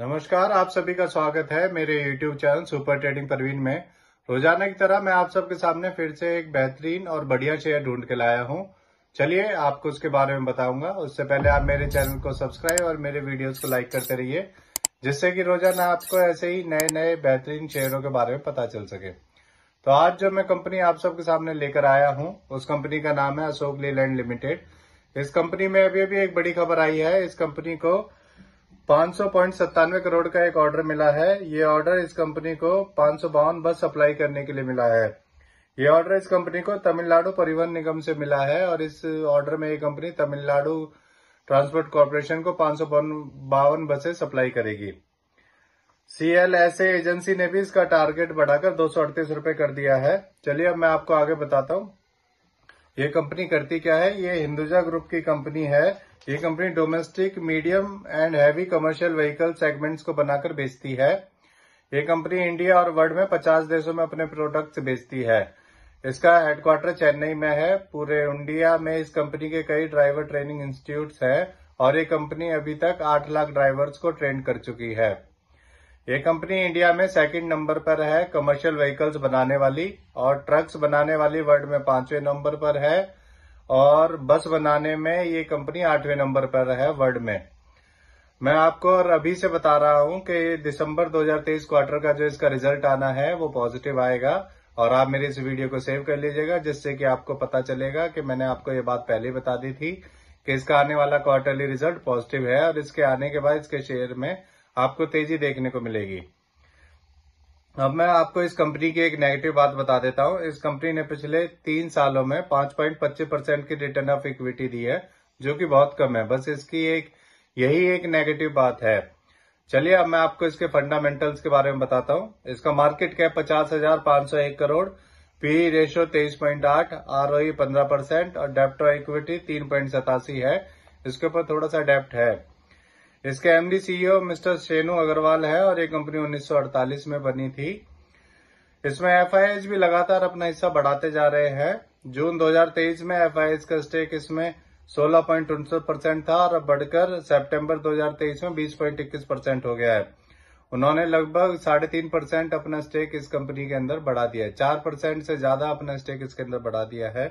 नमस्कार आप सभी का स्वागत है मेरे YouTube channel super trading Parveen में रोजाना की तरह मैं आप सबके सामने फिर से एक बेहतरीन और बढ़िया शेयर ढूंढ के लाया हूं चलिए आपको उसके बारे में बताऊंगा उससे पहले आप मेरे चैनल को सब्सक्राइब और मेरे वीडियोस को लाइक करते रहिए जिससे कि रोजाना आपको ऐसे ही नए नए बेहतरीन शेयरों के बारे में पता चल सके तो आज जो मैं कंपनी आप सबके सामने लेकर आया हूँ उस कंपनी का नाम है अशोक लीलैंड लिमिटेड इस कंपनी में अभी अभी एक बड़ी खबर आई है इस कंपनी को पांच सौ सत्तानवे करोड़ का एक ऑर्डर मिला है ये ऑर्डर इस कंपनी को पांच सौ बावन बस सप्लाई करने के लिए मिला है ये ऑर्डर इस कंपनी को तमिलनाडु परिवहन निगम से मिला है और इस ऑर्डर में ये कंपनी तमिलनाडु ट्रांसपोर्ट कॉरपोरेशन को पांच सौ बावन बसें सप्लाई करेगी सीएलएसए एजेंसी ने भी इसका टारगेट बढ़ाकर दो सौ कर दिया है चलिए अब मैं आपको आगे बताता हूँ ये कंपनी करती क्या है ये हिंदुजा ग्रुप की कंपनी है ये company domestic medium and heavy commercial vehicle segments को बनाकर बेचती है ये कंपनी इंडिया और वर्ल्ड में 50 देशों में अपने प्रोडक्ट्स बेचती है इसका हेडक्वार्टर चेन्नई में है पूरे इंडिया में इस कंपनी के कई ड्राइवर ट्रेनिंग इंस्टीट्यूट है और ये कंपनी अभी तक आठ लाख ड्राइवर्स को ट्रेन कर चुकी है ये कंपनी इंडिया में सेकंड नंबर पर है कमर्शियल व्हीकल्स बनाने वाली और ट्रक्स बनाने वाली वर्ल्ड में पांचवें नंबर पर है और बस बनाने में ये कंपनी आठवें नंबर पर है वर्ल्ड में मैं आपको और अभी से बता रहा हूं कि दिसंबर 2023 क्वार्टर का जो इसका रिजल्ट आना है वो पॉजिटिव आएगा और आप मेरी इस वीडियो को सेव कर लीजिएगा जिससे कि आपको पता चलेगा कि मैंने आपको ये बात पहले बता दी थी कि इसका आने वाला क्वार्टरली रिजल्ट पॉजिटिव है और इसके आने के बाद इसके शेयर में आपको तेजी देखने को मिलेगी अब मैं आपको इस कंपनी की एक नेगेटिव बात बता देता हूं इस कंपनी ने पिछले तीन सालों में पांच पॉइंट पच्चीस परसेंट की रिटर्न ऑफ इक्विटी दी है जो कि बहुत कम है बस इसकी एक यही एक नेगेटिव बात है चलिए अब मैं आपको इसके फंडामेंटल्स के बारे में बताता हूं इसका मार्केट कैप पचास हजार पांच सौ एक करोड़ पी रेशो e तेईस पॉइंट आठ आर ओ e पंद्रह परसेंट और डेप्ट इक्विटी तीन पॉइंट सतासी है इसके ऊपर थोड़ा सा डेप्ट है इसके MD CEO e mister Shenu Agarwal है और ये कंपनी 1948 में बनी थी इसमें एफ भी लगातार अपना हिस्सा बढ़ाते जा रहे हैं जून 2023 में एफ का स्टेक इसमें सोलह पॉइंट परसेंट था और बढ़कर सेप्टेम्बर दो में बीस इक्कीस परसेंट हो गया है उन्होंने लगभग साढ़े तीन परसेंट अपना स्टेक इस कंपनी के अंदर बढ़ा दिया है चार परसेंट से ज्यादा अपना स्टेक इसके अंदर बढ़ा दिया है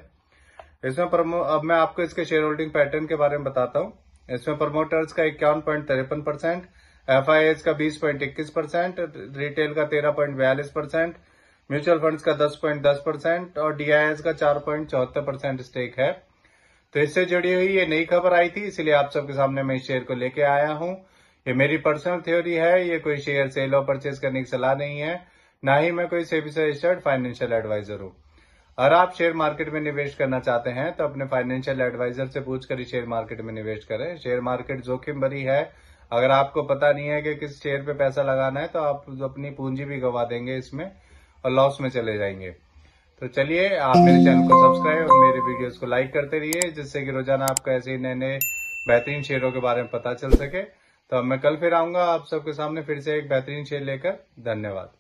इसमें अब मैं आपको इसके शेयर होल्डिंग पैटर्न के बारे में बताता हूं इसमें प्रमोटर्स का इक्यावन पॉइंट तिरपन परसेंट एफ का बीस पॉइंट इक्कीस परसेंट रिटेल का तेरह पॉइंट बयालीस परसेंट म्यूचुअल फंड्स का दस पॉइंट दस परसेंट और डीआईएस का चार पॉइंट चौहत्तर परसेंट स्टेक है तो इससे जुड़ी हुई ये नई खबर आई थी इसलिए आप सबके सामने मैं इस शेयर को लेके आया हूं ये मेरी पर्सनल थ्योरी है ये कोई शेयर सेल और परचेज करने की सलाह नहीं है ना ही मैं कोई सेबी रजिस्टर्ड फाइनेंशियल एडवाइजर हूं और आप शेयर मार्केट में निवेश करना चाहते हैं तो अपने फाइनेंशियल एडवाइजर से पूछकर ही शेयर मार्केट में निवेश करें शेयर मार्केट जोखिम भरी है अगर आपको पता नहीं है कि किस शेयर पे पैसा लगाना है तो आप अपनी पूंजी भी गवा देंगे इसमें और लॉस में चले जाएंगे तो चलिए आप मेरे चैनल को सब्सक्राइब और मेरे वीडियोज को लाइक करते रहिए जिससे कि रोजाना आपको ऐसे ही नए नए बेहतरीन शेयरों के बारे में पता चल सके तो मैं कल फिर आऊंगा आप सबके सामने फिर से एक बेहतरीन शेयर लेकर धन्यवाद